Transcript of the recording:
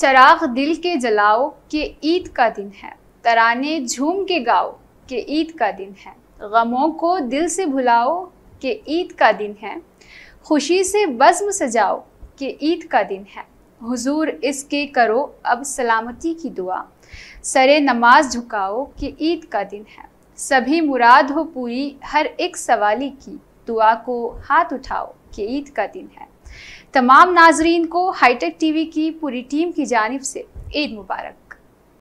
चराग दिल के जलाओ के ईद का दिन है तराने झूम के गाओ के ईद का दिन है गमों को दिल से भुलाओ के ईद का दिन है खुशी से बज़म सजाओ के ईद का दिन है हुजूर इसके करो अब सलामती की दुआ सरे नमाज झुकाओ कि ईद का दिन है सभी मुराद हो पूरी हर एक सवाली की दुआ को हाथ उठाओ कि ईद का दिन है तमाम नाजरीन को हाईटेक टीवी की पूरी टीम की जानब से ईद मुबारक